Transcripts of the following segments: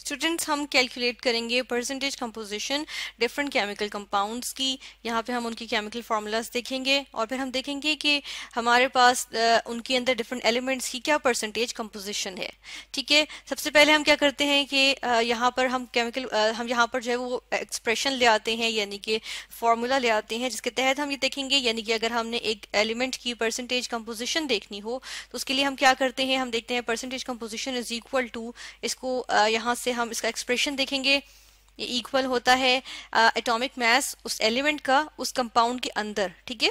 students हम calculate करेंगे percentage composition different chemical compounds की यहाँ पे हम उनकी केमिकल फार्मूलाज देखेंगे और फिर हम देखेंगे कि हमारे पास उनके अंदर डिफरेंट एलिमेंट्स की क्या परसेंटेज कंपोजिशन है ठीक है सबसे पहले हम क्या करते हैं कि यहाँ पर हम केमिकल हम यहाँ पर जो है वो एक्सप्रेशन ले आते हैं यानी कि फार्मूला ले आते हैं जिसके तहत हम ये देखेंगे यानी कि अगर हमने एक एलिमेंट की परसेंटेज कंपोजिशन देखनी हो तो उसके लिए हम क्या करते हैं हम देखते हैं percentage composition is equal to इसको यहाँ से से हम इसका एक्सप्रेशन देखेंगे ये इक्वल होता है एटॉमिक uh, मास उस एलिमेंट का उस कंपाउंड के अंदर ठीक है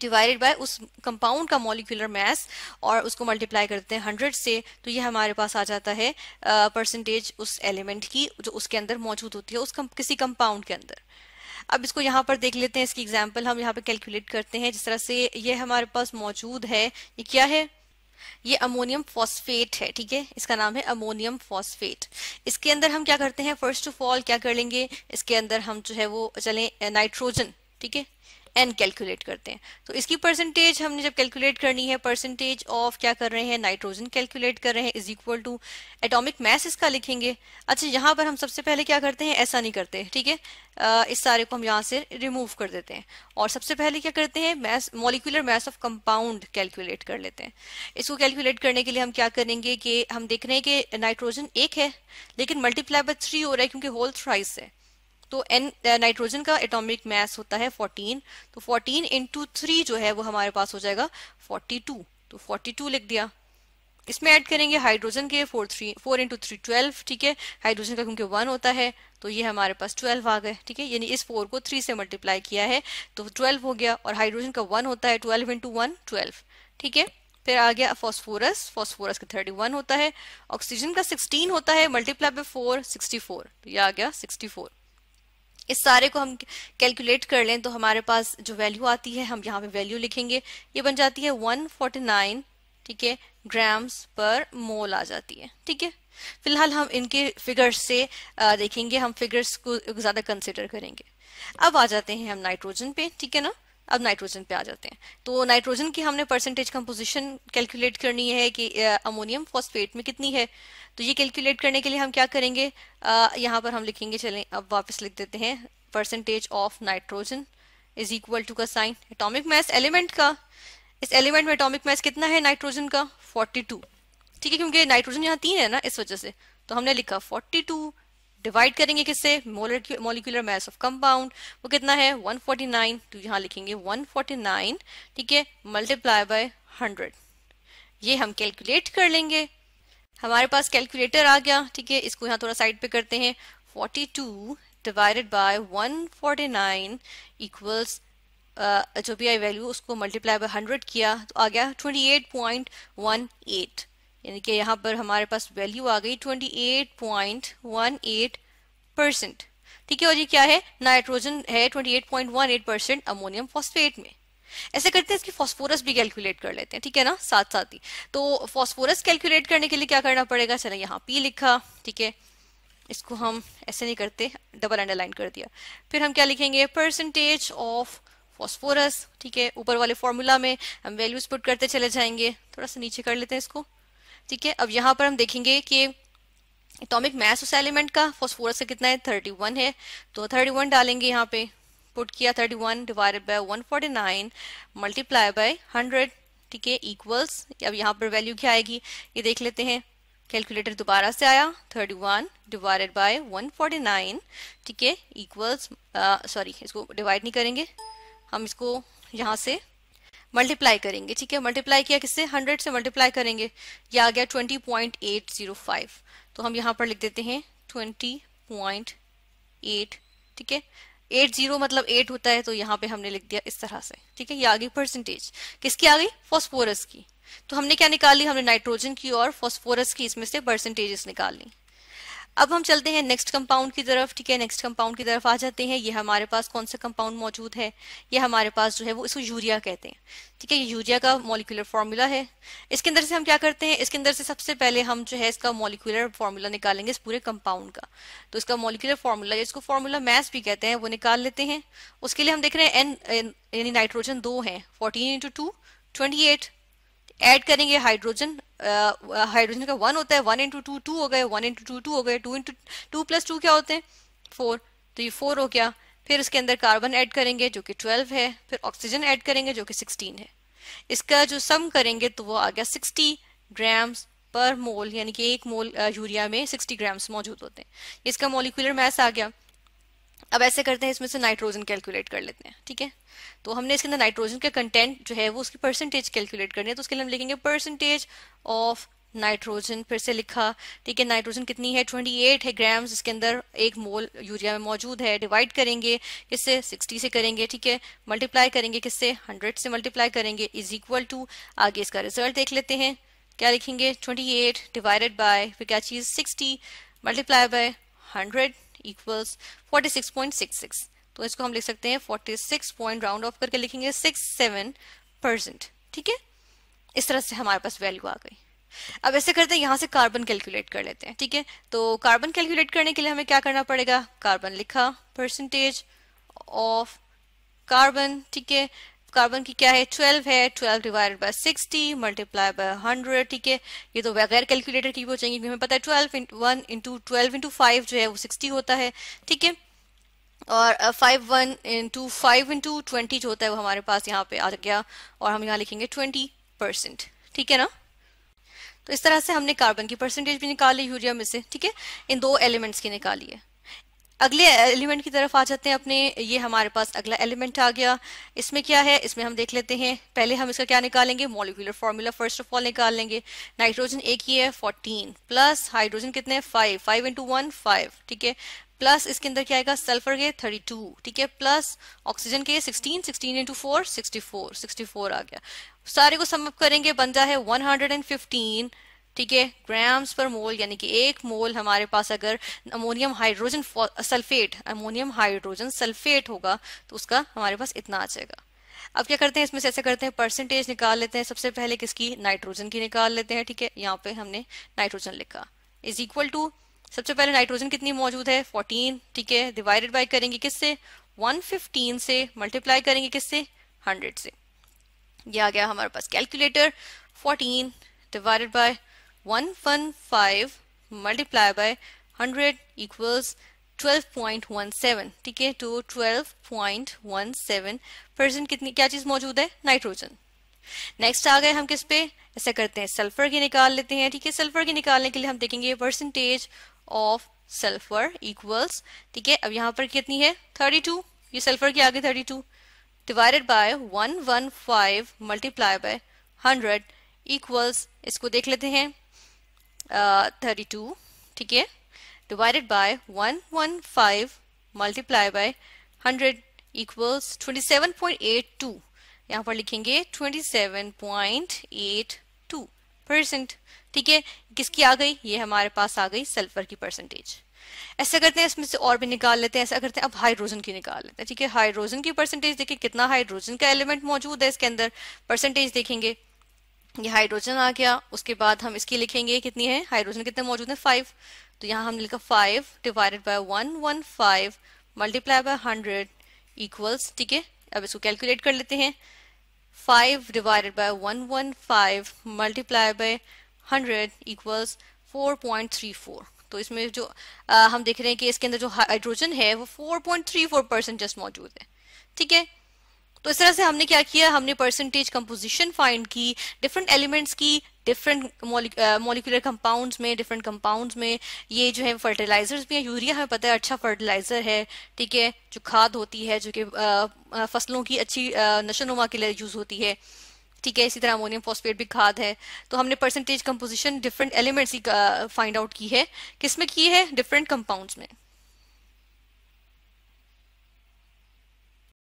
डिवाइडेड बाय उस कंपाउंड का मॉलिकुलर मास और उसको मल्टीप्लाई करते हैं हंड्रेड से तो ये हमारे पास आ जाता है परसेंटेज uh, उस एलिमेंट की जो उसके अंदर मौजूद होती है उस कम, किसी कंपाउंड के अंदर अब इसको यहाँ पर देख लेते हैं इसकी एग्जाम्पल हम यहाँ पर कैलकुलेट करते हैं जिस तरह से ये हमारे पास मौजूद है ये क्या है ये अमोनियम फॉस्फेट है ठीक है इसका नाम है अमोनियम फॉस्फेट इसके अंदर हम क्या करते हैं फर्स्ट ऑफ ऑल क्या कर लेंगे इसके अंदर हम जो है वो चले नाइट्रोजन ठीक है एन कैलकुलेट करते हैं तो इसकी परसेंटेज हमने जब कैलकुलेट करनी है परसेंटेज ऑफ क्या कर रहे हैं नाइट्रोजन कैलकुलेट कर रहे हैं is equal to atomic mass इसका लिखेंगे अच्छा यहाँ पर हम सबसे पहले क्या करते हैं ऐसा नहीं करते ठीक है इस सारे को हम यहाँ से रिमूव कर देते हैं और सबसे पहले क्या करते हैं mass molecular mass of compound calculate कर लेते हैं इसको कैलकुलेट करने के लिए हम क्या करेंगे कि हम देख रहे हैं कि नाइट्रोजन एक है लेकिन मल्टीप्लाई बाय थ्री हो रहा है क्योंकि होल थ्राइस है तो एन नाइट्रोजन का एटॉमिक मास होता है 14 तो 14 इंटू थ्री जो है वो हमारे पास हो जाएगा 42 तो 42 लिख दिया इसमें ऐड करेंगे हाइड्रोजन के four three four into three twelve ठीक है हाइड्रोजन का क्योंकि वन होता है तो ये हमारे पास ट्वेल्व आ गए ठीक है यानी इस फोर को थ्री से मल्टीप्लाई किया है तो ट्वेल्व हो गया और हाइड्रोजन का वन होता है ट्वेल्व इंटू वन ट्वेल्व ठीक है फिर आ गया फॉस्फोरस फॉस्फोरस का थर्टी वन होता है ऑक्सीजन का सिक्सटीन होता है multiply by four sixty four तो ये आ गया सिक्सटी फोर इस सारे को हम कैलकुलेट कर लें तो हमारे पास जो वैल्यू आती है हम यहाँ पे वैल्यू लिखेंगे ये बन जाती है 149 ठीक है ग्राम्स पर मोल आ जाती है ठीक है फिलहाल हम इनके फिगर्स से देखेंगे हम फिगर्स को ज़्यादा कंसिडर करेंगे अब आ जाते हैं हम नाइट्रोजन पे ठीक है ना अब नाइट्रोजन पे आ जाते हैं तो नाइट्रोजन की हमने परसेंटेज कंपोजिशन कैलकुलेट करनी है कि अमोनियम फॉस्फेट में कितनी है तो ये कैलकुलेट करने के लिए हम क्या करेंगे आ, यहाँ पर हम लिखेंगे चलें अब वापस लिख देते हैं percentage of nitrogen is equal to का साइन एटॉमिक मैस एलिमेंट का इस एलिमेंट में एटोमिक मैस कितना है नाइट्रोजन का फोर्टी ठीक है क्योंकि नाइट्रोजन यहाँ तीन है ना इस वजह से तो हमने लिखा फोर्टी डिवाइड करेंगे किससे मोलिकुलर मास ऑफ कंपाउंड वो कितना है 149 तो यहाँ लिखेंगे 149 ठीक है मल्टीप्लाई बाय 100 ये हम कैलकुलेट कर लेंगे हमारे पास कैलकुलेटर आ गया ठीक है इसको यहाँ थोड़ा साइड पे करते हैं 42 डिवाइडेड बाय 149 इक्वल्स जो भी आई वैल्यू उसको मल्टीप्लाई बाय 100 किया तो आ गया ट्वेंटी यानी कि यहाँ पर हमारे पास वैल्यू आ गई 28.18 परसेंट ठीक है और ये क्या है नाइट्रोजन है 28.18 परसेंट अमोनियम फॉस्फेट में ऐसे करते हैं इसकी फॉस्फोरस भी कैलकुलेट कर लेते हैं ठीक है ना साथ साथ ही तो फॉस्फोरस कैलकुलेट करने के लिए क्या करना पड़ेगा चले यहाँ पी लिखा ठीक है इसको हम ऐसे नहीं करते डबल अंडरलाइन कर दिया फिर हम क्या लिखेंगे परसेंटेज ऑफ फॉस्फोरस ठीक है ऊपर वाले फॉर्मूला में हम वैल्यूज पुट करते चले जाएंगे थोड़ा सा नीचे कर लेते हैं इसको ठीक है अब यहाँ पर हम देखेंगे कि एटॉमिक मैस उस एलिमेंट का फॉस्फोरस का कितना है 31 है तो 31 डालेंगे यहाँ पे पुट किया 31 one divided by 149 forty nine multiply by hundred ठीक है इक्वल्स अब यहाँ पर वैल्यू क्या आएगी ये देख लेते हैं कैलकुलेटर दोबारा से आया 31 वन डिवाइडेड बाय 149 ठीक है इक्वल्स सॉरी uh, इसको डिवाइड नहीं करेंगे हम इसको यहाँ से मल्टीप्लाई करेंगे ठीक है मल्टीप्लाई किया किससे हंड्रेड से मल्टीप्लाई करेंगे ये आ गया twenty point eight zero five तो हम यहाँ पर लिख देते हैं ट्वेंटी पॉइंट एट ठीक है एट जीरो मतलब एट होता है तो यहाँ पे हमने लिख दिया इस तरह से ठीक है ये आ गई परसेंटेज किसकी आ गई फॉस्फोरस की तो हमने क्या निकाल ली हमने नाइट्रोजन की और फॉस्फोरस की इसमें से परसेंटेजेस निकाल ली अब हम चलते हैं नेक्स्ट कंपाउंड की तरफ ठीक है नेक्स्ट कंपाउंड की तरफ आ जाते हैं ये हमारे पास कौन सा कंपाउंड मौजूद है ये हमारे पास जो है वो इसको यूरिया कहते हैं ठीक है ये यूरिया का मॉलिकुलर फार्मूला है इसके अंदर से हम क्या करते हैं इसके अंदर से सबसे पहले हम जो है इसका मॉलिकुलर फार्मूला निकालेंगे इस पूरे कंपाउंड का तो इसका मोलिकुलर फार्मूला इसको फार्मूला मैथ भी कहते हैं वो निकाल लेते हैं उसके लिए हम देख रहे हैं एन यानी नाइट्रोजन दो है fourteen into two twenty eight add करेंगे हाइड्रोजन हाइड्रोजन का वन होता है वन इंटू टू टू हो गए वन इंटू टू टू हो गए two into two plus two क्या होते हैं फोर तो ये फोर हो गया फिर इसके अंदर कार्बन ऐड करेंगे जो कि ट्वेल्व है फिर ऑक्सीजन ऐड करेंगे जो कि सिक्सटीन है इसका जो सम करेंगे तो वो आ गया सिक्सटी ग्राम्स पर मोल यानी कि एक मोल यूरिया में सिक्सटी ग्राम्स मौजूद होते हैं इसका मोलिकुलर मैस आ गया अब ऐसे करते हैं इसमें से नाइट्रोजन कैलकुलेट कर लेते हैं ठीक है तो हमने इसके अंदर नाइट्रोजन का कंटेंट जो है वो उसकी परसेंटेज कैलकुलेट करनी है तो उसके लिए हम लिखेंगे परसेंटेज ऑफ नाइट्रोजन फिर से लिखा ठीक है नाइट्रोजन कितनी है 28 है ग्राम्स इसके अंदर एक मोल यूरिया में मौजूद है डिवाइड करेंगे किससे 60 से करेंगे ठीक है मल्टीप्लाई करेंगे किससे 100 से मल्टीप्लाई करेंगे इज इक्वल टू आगे इसका रिजल्ट देख लेते हैं क्या लिखेंगे 28 डिवाइडेड बाय फिर क्या चीज़ 60 मल्टीप्लाई बाय हंड्रेड इक्वल्स 46.66 तो इसको हम लिख सकते हैं 46 पॉइंट राउंड ऑफ करके लिखेंगे 67 परसेंट ठीक है इस तरह से हमारे पास वैल्यू आ गई अब ऐसे करते हैं यहां से कार्बन कैलकुलेट कर लेते हैं ठीक है तो कार्बन कैलकुलेट करने के लिए हमें क्या करना पड़ेगा कार्बन लिखा परसेंटेज ऑफ कार्बन ठीक है कार्बन की क्या है ट्वेल्व है twelve divided by sixty multiply by hundred ठीक है ये तो बगैर कैलकुलेटर की हो जाएंगी हमें पता है twelve one into twelve into five जो है वो सिक्सटी होता है ठीक है और five one into five into twenty जो होता है वो हमारे पास यहाँ पे आ गया और हम यहाँ लिखेंगे ट्वेंटी परसेंट ठीक है ना तो इस तरह से हमने कार्बन की परसेंटेज भी निकाली यूरिया में से ठीक है इन दो एलिमेंट्स की निकाली है अगले एलिमेंट की तरफ आ जाते हैं अपने ये हमारे पास अगला एलिमेंट आ गया इसमें क्या है इसमें हम देख लेते हैं पहले हम इसका क्या निकालेंगे molecular formula first of all निकाल लेंगे नाइट्रोजन एक ही है फोर्टीन प्लस हाइड्रोजन कितने five five into one five ठीक है प्लस इसके अंदर क्या आएगा सल्फर के 32 ठीक है प्लस ऑक्सीजन के 16 16 इंटू फोर सिक्सटी फोर आ गया सारे को समअप करेंगे बनता है 115 ठीक है ग्राम्स पर मोल यानी कि एक मोल हमारे पास अगर ammonium hydrogen sulphate ammonium hydrogen sulphate होगा तो उसका हमारे पास इतना आ जाएगा अब क्या करते हैं इसमें से ऐसे करते हैं परसेंटेज निकाल लेते हैं सबसे पहले किसकी नाइट्रोजन की निकाल लेते हैं ठीक है यहाँ पे हमने नाइट्रोजन लिखा इज इक्वल टू सबसे पहले नाइट्रोजन कितनी मौजूद है 14 ठीक है डिवाइडेड बाय करेंगे किससे 115 से मल्टीप्लाई करेंगे किससे 100 से ये आ गया हमारे पास calculator 14 divided by 115 multiply by 100 equals seven ठीक है तो सेवन परसेंट कितनी क्या चीज मौजूद है नाइट्रोजन नेक्स्ट आ गए हम किस पे ऐसा करते हैं सल्फर की निकाल लेते हैं ठीक है सल्फर की निकालने के लिए हम देखेंगे परसेंटेज ऑफ सल्फर इक्वल्स ठीक है अब यहाँ पर कितनी है थर्टी टू ये सल्फर की आगे two divided by one one five multiply by hundred equals इसको देख लेते हैं थर्टी uh, टू ठीक है divided by one one five multiply by hundred equals twenty seven point eight two यहाँ पर लिखेंगे twenty seven point eight two percent ठीक है किसकी आ गई ये हमारे पास आ गई सल्फर की परसेंटेज ऐसा करते हैं इसमें से और भी निकाल लेते हैं ऐसा करते हैं अब हाइड्रोजन की निकाल लेते हैं ठीक है हाइड्रोजन की परसेंटेज देखिए कितना हाइड्रोजन का एलिमेंट मौजूद है इसके अंदर परसेंटेज देखेंगे ये हाइड्रोजन आ गया उसके बाद हम इसकी लिखेंगे कितनी है हाइड्रोजन कितने मौजूद है फाइव तो यहाँ हमने लिखा five divided by one one five multiply by hundred equals ठीक है अब इसको कैलकुलेट कर लेते हैं five divided by one one five multiply by hundred equals four point three four तो इसमें जो आ, हम देख रहे हैं कि इसके अंदर जो हाइड्रोजन है वो four point three four percent just मौजूद है ठीक है तो इस तरह से हमने क्या किया हमने परसेंटेज कंपोजिशन फाइंड की डिफरेंट एलिमेंट्स की डिफरेंट मोलिकुलर कंपाउंड्स में डिफरेंट कंपाउंड्स में ये जो है फर्टिलाइजर्स भी हैं यूरिया हमें पता है अच्छा फर्टिलाइजर है ठीक है जो खाद होती है जो कि uh, uh, फसलों की अच्छी uh, नशोनुमा के लिए यूज होती है ठीक है इसी तरह अमोनियम फॉस्फेट भी खाद है तो हमने परसेंटेज कंपोजिशन डिफरेंट एलिमेंट्स की फाइंड आउट की है किसमें की है डिफरेंट कंपाउंड्स में